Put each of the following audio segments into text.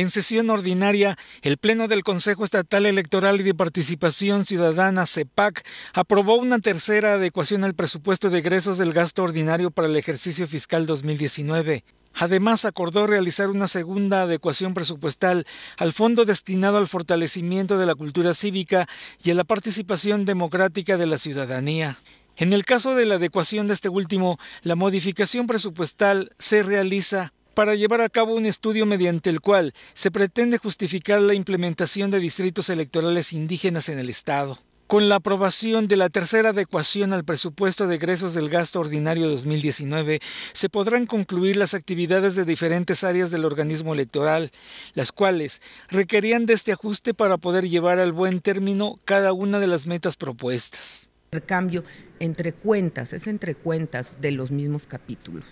En sesión ordinaria, el Pleno del Consejo Estatal Electoral y de Participación Ciudadana, CEPAC, aprobó una tercera adecuación al presupuesto de egresos del gasto ordinario para el ejercicio fiscal 2019. Además, acordó realizar una segunda adecuación presupuestal al fondo destinado al fortalecimiento de la cultura cívica y a la participación democrática de la ciudadanía. En el caso de la adecuación de este último, la modificación presupuestal se realiza para llevar a cabo un estudio mediante el cual se pretende justificar la implementación de distritos electorales indígenas en el Estado. Con la aprobación de la tercera adecuación al presupuesto de egresos del gasto ordinario 2019, se podrán concluir las actividades de diferentes áreas del organismo electoral, las cuales requerían de este ajuste para poder llevar al buen término cada una de las metas propuestas intercambio entre cuentas, es entre cuentas de los mismos capítulos.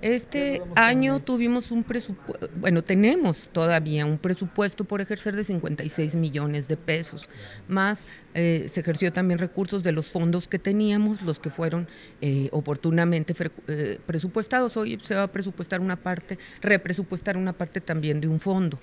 Este año tuvimos un presupuesto, bueno, tenemos todavía un presupuesto por ejercer de 56 millones de pesos, más eh, se ejerció también recursos de los fondos que teníamos, los que fueron eh, oportunamente eh, presupuestados. Hoy se va a presupuestar una parte, represupuestar una parte también de un fondo.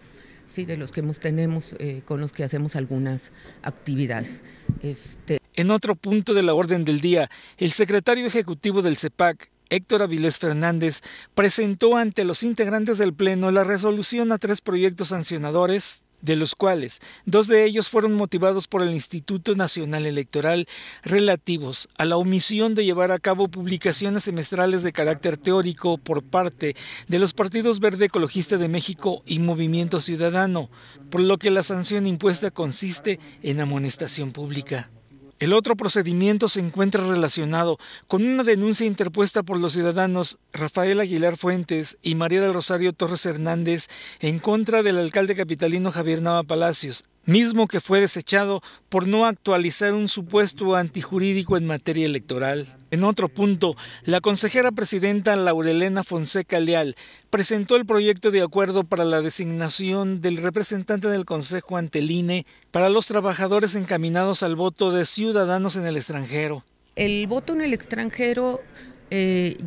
Sí, de los que hemos, tenemos, con los que hacemos algunas actividades. Este, en otro punto de la orden del día, el secretario ejecutivo del CEPAC, e Héctor Avilés Fernández, presentó ante los integrantes del Pleno la resolución a tres proyectos sancionadores de los cuales dos de ellos fueron motivados por el Instituto Nacional Electoral relativos a la omisión de llevar a cabo publicaciones semestrales de carácter teórico por parte de los partidos Verde Ecologista de México y Movimiento Ciudadano, por lo que la sanción impuesta consiste en amonestación pública. El otro procedimiento se encuentra relacionado con una denuncia interpuesta por los ciudadanos Rafael Aguilar Fuentes y María del Rosario Torres Hernández en contra del alcalde capitalino Javier Nava Palacios, mismo que fue desechado por no actualizar un supuesto antijurídico en materia electoral. En otro punto, la consejera presidenta Laurelena Fonseca Leal presentó el proyecto de acuerdo para la designación del representante del Consejo ante el e para los trabajadores encaminados al voto de ciudadanos en el extranjero. El voto en el extranjero eh,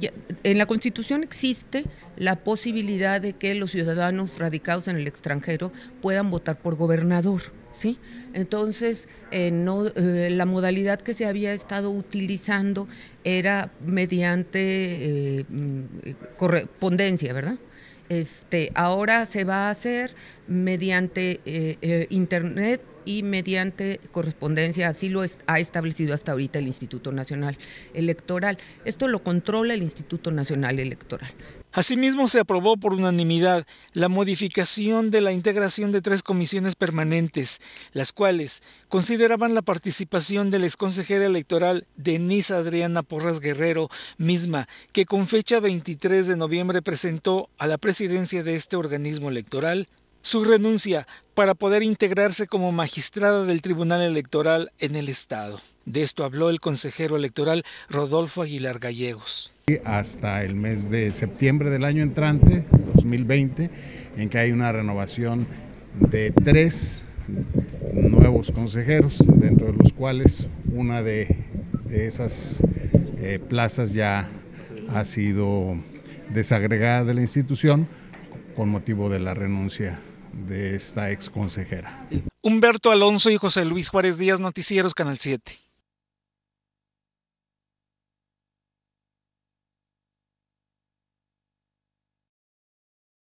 en la Constitución existe la posibilidad de que los ciudadanos radicados en el extranjero puedan votar por gobernador. ¿sí? Entonces, eh, no, eh, la modalidad que se había estado utilizando era mediante correspondencia, ¿verdad? Este, ahora se va a hacer mediante internet y mediante correspondencia, así lo ha establecido hasta ahorita el Instituto Nacional Electoral. Esto lo controla el Instituto Nacional Electoral. Asimismo, se aprobó por unanimidad la modificación de la integración de tres comisiones permanentes, las cuales consideraban la participación de la exconsejera electoral Denise Adriana Porras Guerrero, misma que con fecha 23 de noviembre presentó a la presidencia de este organismo electoral su renuncia para poder integrarse como magistrada del Tribunal Electoral en el Estado. De esto habló el consejero electoral Rodolfo Aguilar Gallegos. Hasta el mes de septiembre del año entrante, 2020, en que hay una renovación de tres nuevos consejeros, dentro de los cuales una de, esas eh, plazas ya ha sido desagregada de la institución con motivo de la renuncia de esta ex consejera. Humberto Alonso y José Luis Juárez Díaz, Noticieros Canal 7.